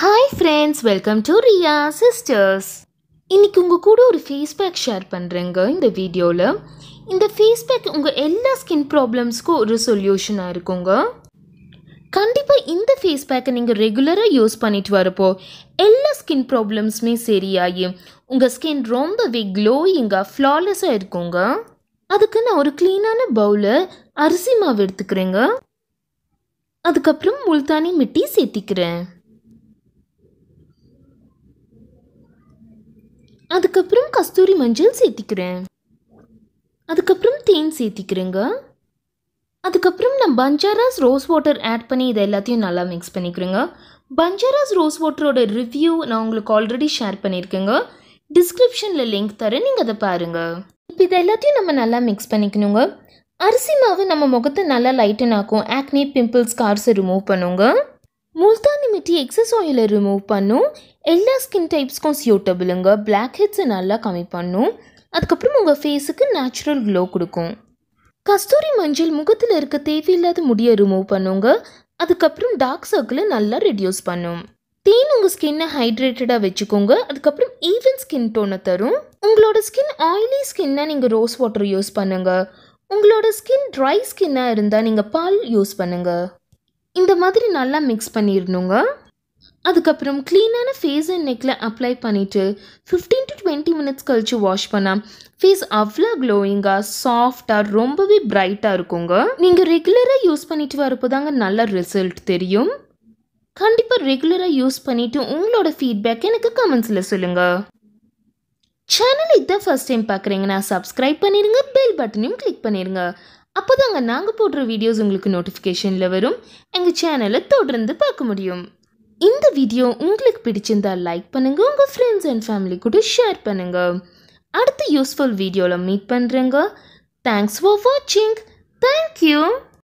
hi friends welcome to Riya sisters இன்றைக்கி உங்கள் கூட ஒரு ஃபேஸ் பேக் ஷேர் பண்ணுறேங்க இந்த வீடியோவில் இந்த ஃபேஸ்பேக் உங்கள் எல்லா ஸ்கின் ப்ராப்ளம்ஸ்க்கும் ஒரு சொல்யூஷனாக இருக்குங்க கண்டிப்பாக இந்த ஃபேஸ்பேக்கை நீங்கள் ரெகுலராக யூஸ் பண்ணிட்டு வரப்போ எல்லா ஸ்கின் ப்ராப்ளம்ஸுமே சரியாகி உங்கள் ஸ்கின் ரொம்பவே க்ளோயிங்காக ஃப்ளாலெஸ்ஸாக இருக்குங்க அதுக்கு நான் ஒரு க்ளீனான பவுலை அரிசி மாவு எடுத்துக்கிறேங்க அதுக்கப்புறம் முல்தானி மிட்டி சேர்த்திக்கிறேன் அதுக்கப்புறம் கஸ்தூரி மஞ்சள் சேர்த்திக்கிறேன் அதுக்கப்புறம் தேன் சேர்த்திக்கிறேங்க அதுக்கப்புறம் நான் பஞ்சாராஸ் ரோஸ் வாட்டர் ஆட் பண்ணி இதை எல்லாத்தையும் நல்லா மிக்ஸ் பண்ணிக்கிறேங்க பஞ்சாராஸ் ரோஸ் வாட்டரோட ரிவ்யூ நான் உங்களுக்கு ஆல்ரெடி ஷேர் பண்ணியிருக்கேங்க டிஸ்கிரிப்ஷனில் லிங்க் தரேன் நீங்கள் அதை பாருங்கள் இப்போ இதை எல்லாத்தையும் நம்ம நல்லா மிக்ஸ் பண்ணிக்கணுங்க அரிசி மாவு நம்ம முகத்தை நல்லா லைட்டன் ஆக்கும் ஆக்னி பிம்பிள்ஸ் கார்ஸை ரிமூவ் பண்ணுங்க முல்தானி மிட்டி எக்ஸஸ் ஆயிலை ரிமூவ் பண்ணும் எல்லா ஸ்கின் டைப்ஸ்க்கும் சியூட்டபிளுங்க பிளாக் ஹெட்ஸை நல்லா கம்மி பண்ணும் அதுக்கப்புறம் உங்கள் ஃபேஸுக்கு நேச்சுரல் க்ளோ கொடுக்கும் கஸ்தூரி மஞ்சள் முகத்தில் இருக்க தேவையில்லாத முடியை ரிமூவ் பண்ணுங்க அதுக்கப்புறம் டார்க் சர்க்கிளை நல்லா ரெடியூஸ் பண்ணும் தேன் உங்கள் ஸ்கின்னை ஹைட்ரேட்டடாக வச்சுக்கோங்க அதுக்கப்புறம் ஈவன் ஸ்கின் டோனை தரும் உங்களோட ஸ்கின் ஆயிலி ஸ்கின்னை நீங்கள் ரோஸ் வாட்டர் யூஸ் பண்ணுங்கள் உங்களோட ஸ்கின் ட்ரை ஸ்கின்னாக இருந்தால் நீங்கள் பால் யூஸ் பண்ணுங்கள் இந்த மாதிரி நல்லா மிக்ஸ் பண்ணிடணுங்க அதுக்கப்புறம் க்ளீனான ஃபேஸ் அண்ட் நெக்கில் அப்ளை பண்ணிவிட்டு ஃபிஃப்டீன் டு டுவெண்ட்டி மினிட்ஸ் கழித்து வாஷ் பண்ணால் ஃபேஸ் அவ்வளோ க்ளோயிங்காக சாஃப்டாக ரொம்பவே பிரைட்டாக இருக்குங்க நீங்கள் ரெகுலராக யூஸ் பண்ணிட்டு வரப்போ தாங்க நல்ல ரிசல்ட் தெரியும் கண்டிப்பாக ரெகுலராக யூஸ் பண்ணிவிட்டு உங்களோட ஃபீட்பேக் எனக்கு கமெண்ட்ஸில் சொல்லுங்கள் சேனல் இதான் ஃபஸ்ட் டைம் பார்க்குறீங்கன்னா சப்ஸ்கிரைப் பண்ணிடுங்க பெல் பட்டனையும் கிளிக் பண்ணிடுங்க அப்போ தாங்க நாங்கள் போடுற வீடியோஸ் உங்களுக்கு நோட்டிஃபிகேஷனில் வரும் எங்கள் சேனலை தொடர்ந்து பார்க்க முடியும் இந்த வீடியோ உங்களுக்கு பிடிச்சிருந்தா லைக் பண்ணுங்கள் உங்கள் ஃப்ரெண்ட்ஸ் அண்ட் ஃபேமிலி கூட ஷேர் பண்ணுங்கள் அடுத்த யூஸ்ஃபுல் வீடியோவில் மீட் பண்ணுறேங்க தேங்க்ஸ் ஃபார் வாட்சிங் தேங்க்யூ